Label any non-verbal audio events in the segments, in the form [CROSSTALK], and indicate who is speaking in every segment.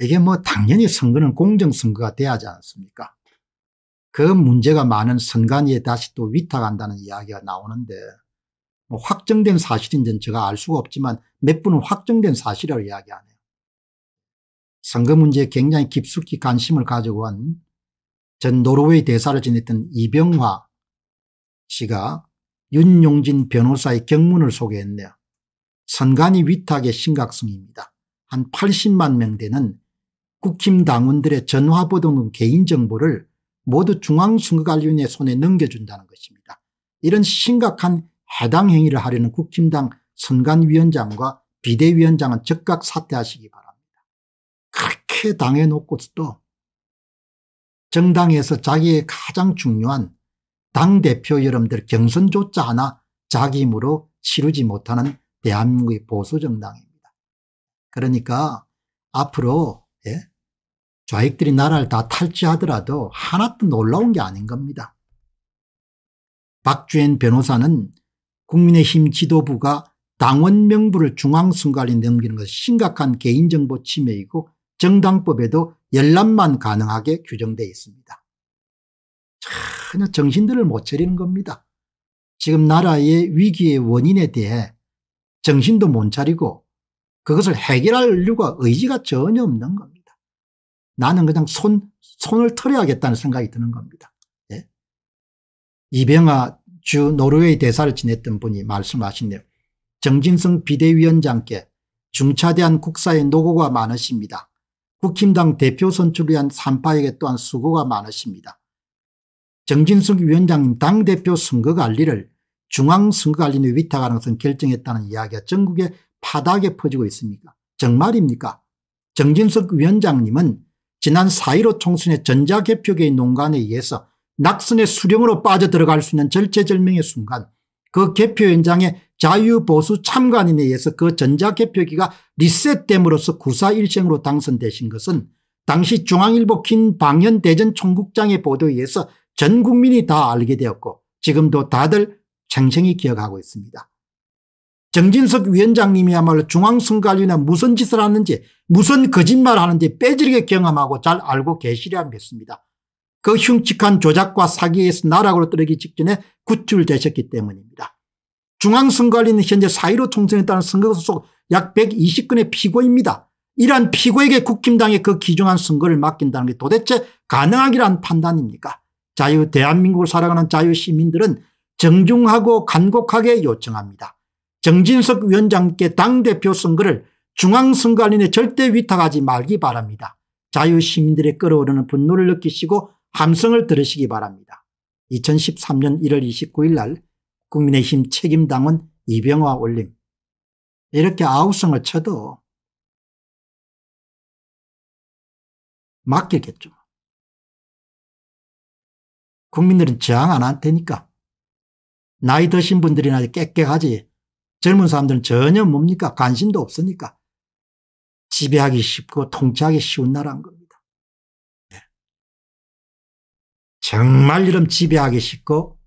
Speaker 1: 이게 뭐 당연히 선거는 공정선거가 돼야 하지 않습니까 그 문제가 많은 선관위에 다시 또 위탁한다는 이야기가 나오는데 뭐 확정된 사실인지는 제가 알 수가 없지만 몇 분은 확정된 사실을 이야기하네요. 선거 문제에 굉장히 깊숙이 관심을 가지고 한전 노르웨이 대사를 지냈던 이병화 씨가 윤용진 변호사의 경문을 소개했네요. 선관위 위탁의 심각성입니다. 한 80만 명 되는 국힘 당원들의 전화보호등 개인정보를 모두 중앙선거관리위원회 손에 넘겨준다는 것입니다. 이런 심각한 해당 행위를 하려는 국힘당 선관위원장과 비대위원장은 즉각 사퇴하시기 바랍니다. 그렇게 당해놓고도 서 정당에서 자기의 가장 중요한 당대표 여러분들 경선조차 하나 자기 힘으로 치르지 못하는 대한민국의 보수정당입니다. 그러니까 앞으로 예? 좌익들이 나라를 다 탈취하더라도 하나도 놀라운 게 아닌 겁니다. 박주현 변호사는 국민의힘 지도부가 당원 명부를 중앙선관위에 넘기는 것은 심각한 개인정보 침해이고 정당법에도 열람만 가능하게 규정되어 있습니다. 전혀 정신들을 못 차리는 겁니다. 지금 나라의 위기의 원인에 대해 정신도 못 차리고 그것을 해결할 의류가 의지가 전혀 없는 겁니다. 나는 그냥 손, 손을 털어야겠다는 생각이 드는 겁니다. 예? 이병아 주 노르웨이 대사를 지냈던 분이 말씀하신대요. 정진성 비대위원장께 중차대한 국사에 노고가 많으십니다. 국힘당 대표 선출을 위한 산파에게 또한 수고가 많으십니다. 정진석 위원장님 당대표 선거관리를 중앙선거관리에 위탁하는 것은 결정했다는 이야기가 전국에 파닥에 퍼지고 있습니다. 정말입니까? 정진석 위원장님은 지난 4.15 총선의 전자개표계의 농간에 의해서 낙선의 수령으로 빠져들어갈 수 있는 절체절명의 순간 그 개표 현장에 자유보수 참관인에 의해서 그 전자개표기가 리셋됨으로써 구사일생으로 당선되신 것은 당시 중앙일보 김방현 대전 총국장의 보도에 의해서 전 국민이 다 알게 되었고 지금도 다들 쟁쟁히 기억하고 있습니다. 정진석 위원장님이야말로 중앙선관위나 무슨 짓을 하는지 무슨 거짓말을 하는지 빼지르게 경험하고 잘 알고 계시리라 믿습니다. 그 흉측한 조작과 사기에서 나락으로 떨어지기 직전에 구출되셨기 때문입니다. 중앙선관위는 현재 4.15 총선에 따른 선거구 속약 120건의 피고입니다. 이러한 피고에게 국힘당의 그 귀중한 선거를 맡긴다는 게 도대체 가능하기란 판단입니까 자유 대한민국을 살아가는 자유시민들은 정중하고 간곡하게 요청합니다. 정진석 위원장께 당대표 선거를 중앙선관위에 절대 위탁하지 말기 바랍니다. 자유시민들의 끌어오르는 분노를 느끼시고 함성을 들으시기 바랍니다. 2013년 1월 29일 날 국민의힘 책임당원 이병화 올림
Speaker 2: 이렇게 아우성을 쳐도 맡기겠죠. 국민들은 저항 안 할 테니까. 나이 드신 분들이나 깨끗하지 젊은 사람들은
Speaker 1: 전혀 뭡니까 관심도 없으니까 지배하기 쉽고 통치하기 쉬운 나라인
Speaker 2: 겁니다. 네. 정말 이런 지배하기 쉽고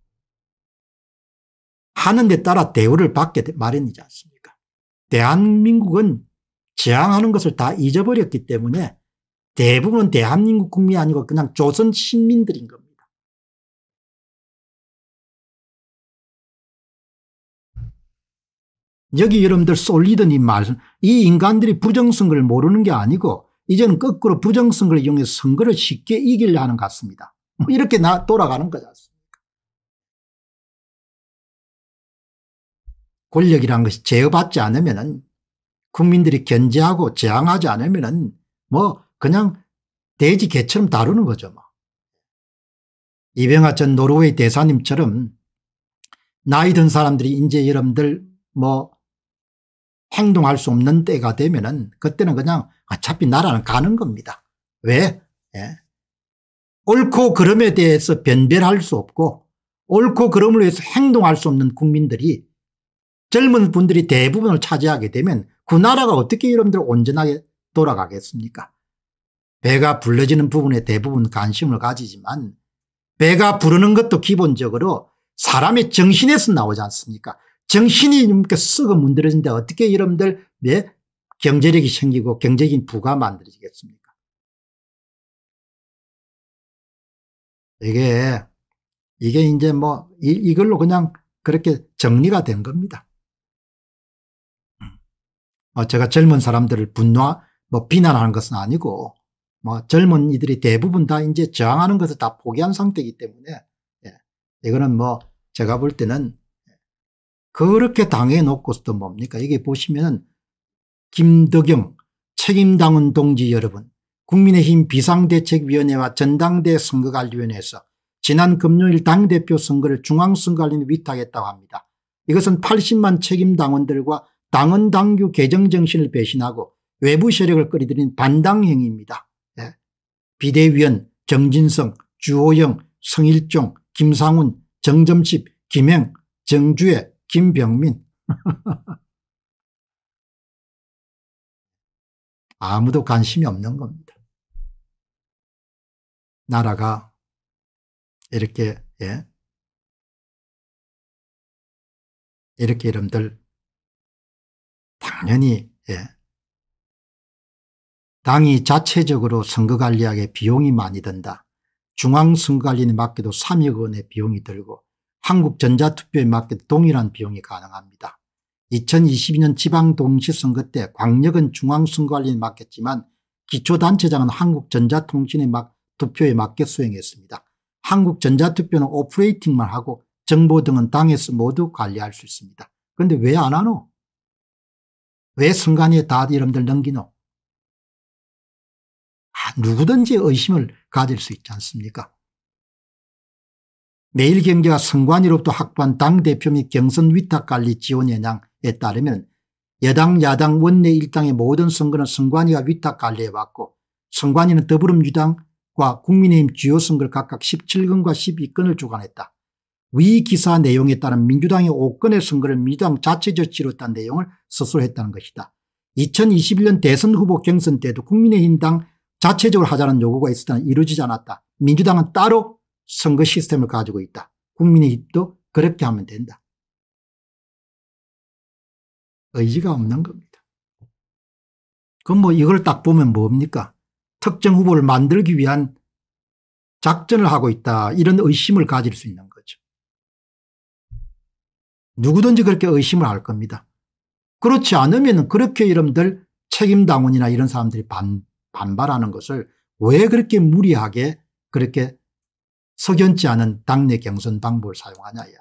Speaker 2: 하는 데 따라 대우를 받게 마련이지 않습니까
Speaker 1: 대한민국은 저항하는 것을 다 잊어버렸기 때문에
Speaker 2: 대부분 대한민국 국민이 아니고 그냥 조선 신민들인 겁니다. 여기 여러분들 쏠리던이 말, 이 인간들이 부정선거를 모르는 게 아니고 이제는 거꾸로
Speaker 1: 부정선거를 이용해 선거를 쉽게 이기려 하는 것 같습니다. 뭐 이렇게 나, 돌아가는 거지 않습니까? 권력이란 것이 제어받지 않으면은 국민들이 견제하고 저항하지 않으면은 뭐 그냥 돼지 개처럼 다루는 거죠. 뭐. 이병하 전 노르웨이 대사님처럼 나이 든 사람들이 이제 여러분들 뭐 행동할 수 없는 때가 되면은 그때는 그냥 어차피 나라는 가는 겁니다. 왜? 예. 옳고 그름에 대해서 변별할 수 없고 옳고 그름을 위해서 행동할 수 없는 국민들이 젊은 분들이 대부분을 차지하게 되면 그 나라가 어떻게 여러분들 온전하게 돌아가겠습니까? 배가 불러지는 부분에 대부분 관심을 가지지만 배가 부르는 것도 기본적으로 사람의 정신에서 나오지 않습니까 정신이 이렇게 썩어 문드러진데 어떻게 여러분들 왜 경제력이 생기고 경제적인 부가 만들어지겠습니까?
Speaker 2: 이게, 이게 이제 뭐, 이, 이걸로 그냥 그렇게 정리가 된 겁니다.
Speaker 1: 뭐 제가 젊은 사람들을 분노, 뭐 비난하는 것은 아니고, 뭐 젊은 이들이 대부분 다 이제 저항하는 것을 다 포기한 상태이기 때문에, 예. 이거는 뭐 제가 볼 때는 그렇게 당해놓고서도 뭡니까 이게 보시면은 김덕영 책임당원 동지 여러분 국민의힘 비상대책위원회와 전당대 선거관리위원회에서 지난 금요일 당대표 선거를 중앙선관위에 위탁했다고 합니다. 이것은 80만 책임당원들과 당헌 당규 개정 정신을 배신하고 외부 세력을 끌어들인 반당 행위입니다. 예. 비대위원 정진성, 주호영, 성일종, 김상훈, 정점집 김행, 정주혜, 김병민. [LAUGHS]
Speaker 2: 아무도 관심이 없는 겁니다. 나라가 이렇게 예? 이렇게 이름들 당연히 예. 당이 자체적으로
Speaker 1: 선거관리하기 비용이 많이 든다. 중앙선거관리에 맡기도 3억 원의 비용이 들고 한국전자투표에 맞게 동일한 비용이 가능합니다. 2022년 지방동시선거 때 광역은 중앙선거관리에 맡겼지만 기초단체장은 한국전자통신에 막 투표에 맞게 수행했습니다. 한국전자투표는 오퍼레이팅만 하고 정보 등은 당에서 모두 관리할 수 있습니다. 그런데 왜 안 하노?
Speaker 2: 왜순간에다 이름들 넘기노? 아, 누구든지 의심을 가질 수 있지 않습니까?
Speaker 1: 매일경제와 선관위로부터 확보한 당대표 및 경선 위탁관리 지원 예냥에 따르면 여당 야당 원내 일당의 모든 선거는 선관위가 위탁관리해왔고 선관위는 더불어민주당과 국민의힘 주요 선거를 각각 17건과 12건을 주관했다. 위 기사 내용에 따른 민주당의 5건의 선거를 민주당 자체 저치로했다는 내용을 서술했다는 것이다. 2021년 대선 후보 경선 때도 국민의힘당 자체적으로 하자는 요구가 있었다는 이루어지지 않았다. 민주당은 따로 선거 시스템을 가지고 있다.
Speaker 2: 국민의 입도 그렇게 하면 된다. 의지가 없는 겁니다. 그럼 뭐 이걸 딱 보면 뭡니까? 특정
Speaker 1: 후보를 만들기 위한 작전을 하고 있다 이런 의심을 가질 수 있는 거죠. 누구든지 그렇게 의심을 할 겁니다. 그렇지 않으면 그렇게 여러분들 책임당원이나 이런 사람들이 반, 반발하는 것을 왜 그렇게 무리하게 그렇게 석연치 않은 당내 경선 방법을 사용하냐 이야기.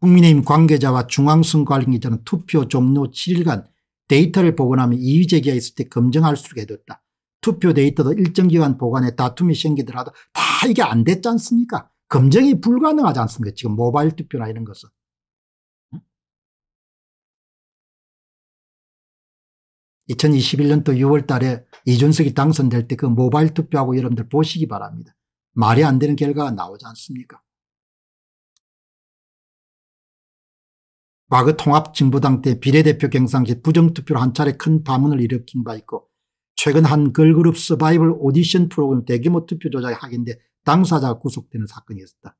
Speaker 1: 국민의힘 관계자와 중앙선 관계자는 투표 종료 7일간 데이터를 보관하면 이의 제기했을 때 검증할 수가 됐다. 투표 데이터도 일정 기간 보관에 다툼이 생기더라도 다 이게 안 됐지 않습니까?
Speaker 2: 검증이 불가능하지 않습니까? 지금 모바일 투표나 이런 것은. 2021년도 6월 달에
Speaker 1: 이준석이 당선될 때 그 모바일 투표하고 여러분들 보시기 바랍니다. 말이 안 되는 결과가 나오지 않습니까? 과거 통합진보당 때 비례대표 경상시 부정투표로 한 차례 큰 파문을 일으킨 바 있고 최근 한 걸그룹 서바이벌 오디션 프로그램 대규모 투표 조작 이확인돼 당사자가 구속되는 사건이었다.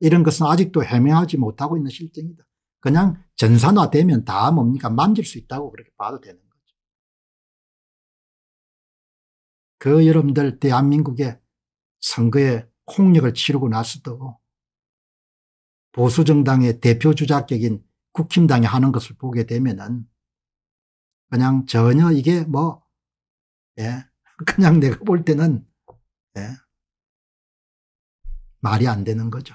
Speaker 1: 이런 것은 아직도 해명하지 못하고 있는 실정이다. 그냥 전산화되면 다 뭡니까 만질 수 있다고 그렇게 봐도 되는 그 여러분들 대한민국의 선거에 폭력을 치르고 나서도 보수정당의 대표주자격인 국힘당이 하는 것을 보게 되면은 그냥 전혀 이게 뭐, 예,
Speaker 2: [LAUGHS] 그냥 내가 볼 때는, 예, 말이 안 되는 거죠.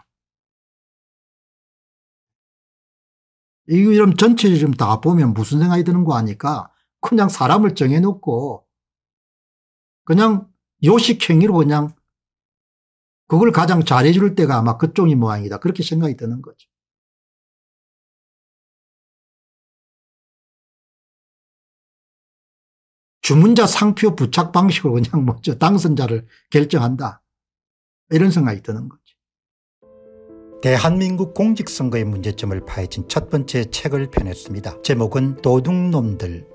Speaker 2: 이름 거러
Speaker 1: 전체를 지금 다 보면 무슨 생각이 드는 거 아니까 그냥 사람을 정해놓고
Speaker 2: 그냥 요식행위로 그냥 그걸 가장 잘해 줄 때가 아마 그쪽이 모양이다 그렇게 생각이 드는 거죠. 주문자 상표 부착 방식으로 그냥 [LAUGHS] 먼저 당선자를 결정한다 이런 생각이 드는 거죠.
Speaker 1: 대한민국 공직선거의 문제점을 파헤친 첫 번째 책을 펴냈습니다. 제목은 도둑놈들